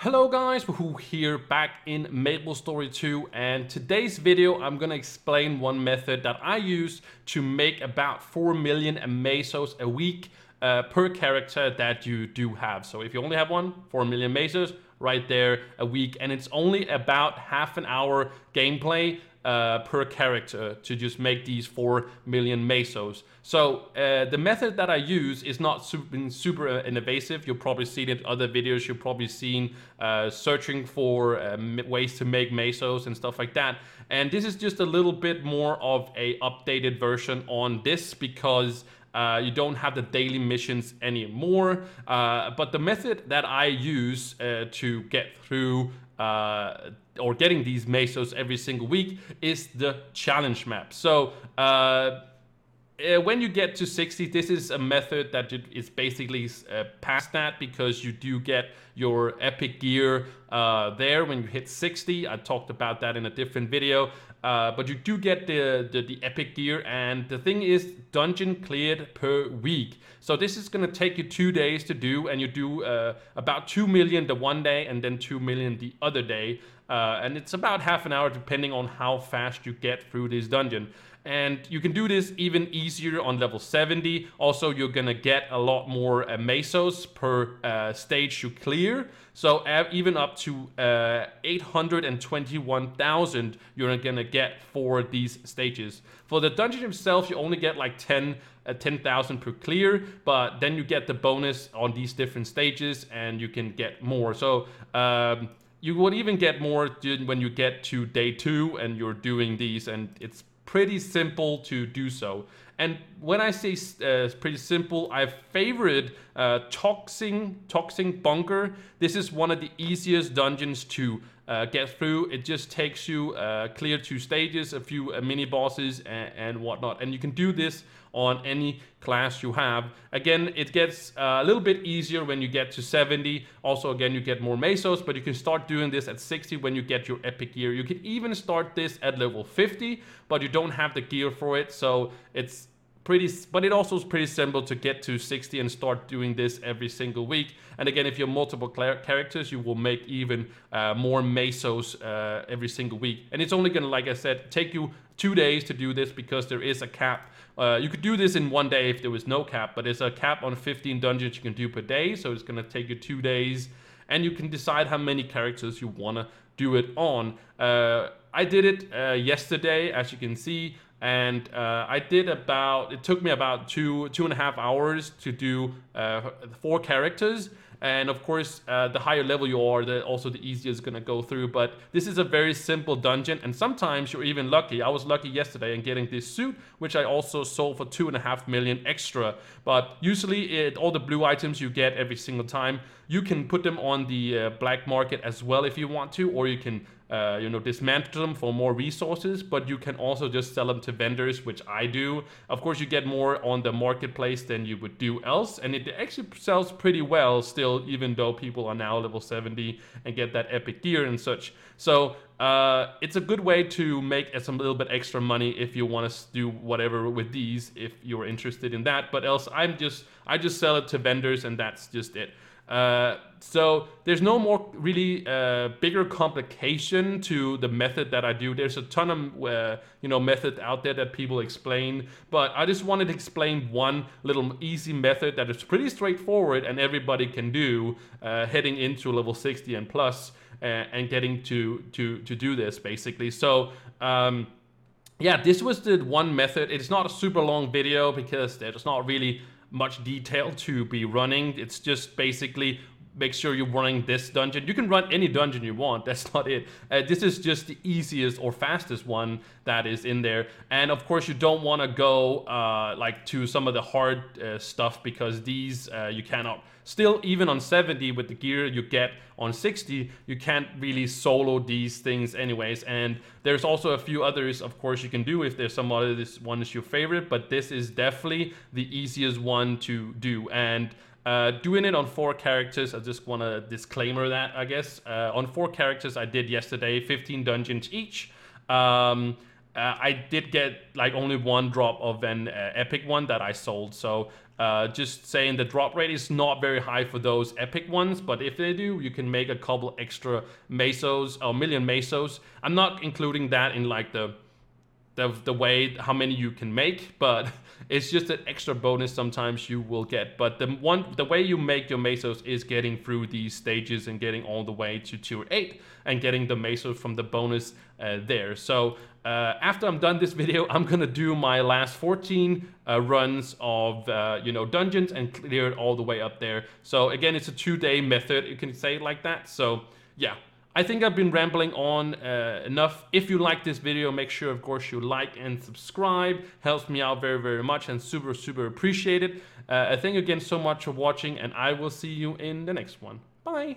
Hello guys, who here back in Maple Story 2 and today's video I'm gonna explain one method that I use to make about 4 million mesos a week uh, per character that you do have. So if you only have one, 4 million mesos, right there a week and it's only about half an hour gameplay uh, per character to just make these 4 million mesos. So uh, the method that I use is not super, super uh, invasive. you have probably seen it in other videos. You've probably seen uh, searching for um, ways to make mesos and stuff like that. And this is just a little bit more of a updated version on this because uh, you don't have the daily missions anymore. Uh, but the method that I use uh, to get through uh, or getting these mesos every single week is the challenge map. So uh, uh, when you get to 60, this is a method that is basically past that because you do get your epic gear uh, there when you hit 60. I talked about that in a different video. Uh, but you do get the, the, the epic gear, and the thing is dungeon cleared per week. So this is gonna take you two days to do, and you do uh, about two million the one day, and then two million the other day. Uh, and it's about half an hour depending on how fast you get through this dungeon. And you can do this even easier on level 70. Also, you're gonna get a lot more uh, mesos per uh, stage you clear. So even up to uh, 821,000 you're gonna get for these stages. For the dungeon itself, you only get like 10 uh, 10,000 per clear, but then you get the bonus on these different stages and you can get more. So um, you would even get more when you get to day two and you're doing these, and it's pretty simple to do so. And when I say uh, pretty simple, I favorite uh, Toxing, Toxing Bunker. This is one of the easiest dungeons to uh, get through. It just takes you uh, clear two stages, a few uh, mini bosses, and, and whatnot. And you can do this on any class you have. Again, it gets a little bit easier when you get to 70. Also, again, you get more mesos, but you can start doing this at 60 when you get your epic gear. You can even start this at level 50, but you don't have the gear for it. So it's pretty, but it also is pretty simple to get to 60 and start doing this every single week. And again, if you're multiple characters, you will make even uh, more mesos uh, every single week. And it's only gonna, like I said, take you two days to do this because there is a cap. Uh, you could do this in one day if there was no cap, but there's a cap on 15 dungeons you can do per day. So it's gonna take you two days and you can decide how many characters you wanna do it on. Uh, I did it uh, yesterday, as you can see, and uh, I did about. It took me about two two and a half hours to do uh, four characters. And of course, uh, the higher level you are, the also the easier it's gonna go through. But this is a very simple dungeon, and sometimes you're even lucky. I was lucky yesterday in getting this suit, which I also sold for two and a half million extra. But usually, it, all the blue items you get every single time. You can put them on the uh, black market as well if you want to, or you can uh, you know dismantle them for more resources. But you can also just sell them to vendors, which I do. Of course, you get more on the marketplace than you would do else, and it actually sells pretty well still, even though people are now level 70 and get that epic gear and such. So uh, it's a good way to make some little bit extra money if you want to do whatever with these if you're interested in that but else i'm just i just sell it to vendors and that's just it uh, so there's no more really uh, bigger complication to the method that I do. There's a ton of uh, you know method out there that people explain, but I just wanted to explain one little easy method that is pretty straightforward and everybody can do uh, heading into level 60 and plus, uh, and getting to to to do this basically. So. Um, yeah, this was the one method. It's not a super long video because there's not really much detail to be running. It's just basically make sure you're running this dungeon. You can run any dungeon you want, that's not it. Uh, this is just the easiest or fastest one that is in there. And of course, you don't want to go uh, like to some of the hard uh, stuff because these uh, you cannot. Still, even on 70 with the gear you get on 60, you can't really solo these things anyways. And there's also a few others, of course, you can do if there's some other this one is your favorite, but this is definitely the easiest one to do. And uh, doing it on four characters, I just want to disclaimer that, I guess. Uh, on four characters, I did yesterday, 15 dungeons each. Um, uh, I did get like only one drop of an uh, epic one that I sold. So uh, just saying the drop rate is not very high for those epic ones, but if they do, you can make a couple extra mesos or million mesos. I'm not including that in like the the, the way how many you can make, but it's just an extra bonus sometimes you will get. But the one the way you make your mesos is getting through these stages and getting all the way to tier 8 and getting the meso from the bonus uh, there. So uh, after I'm done this video, I'm gonna do my last 14 uh, runs of uh, you know dungeons and clear it all the way up there. So again, it's a two-day method. You can say it like that. So yeah. I think I've been rambling on uh, enough. If you like this video, make sure, of course, you like and subscribe. Helps me out very, very much and super, super appreciate Uh, thank you again so much for watching, and I will see you in the next one. Bye.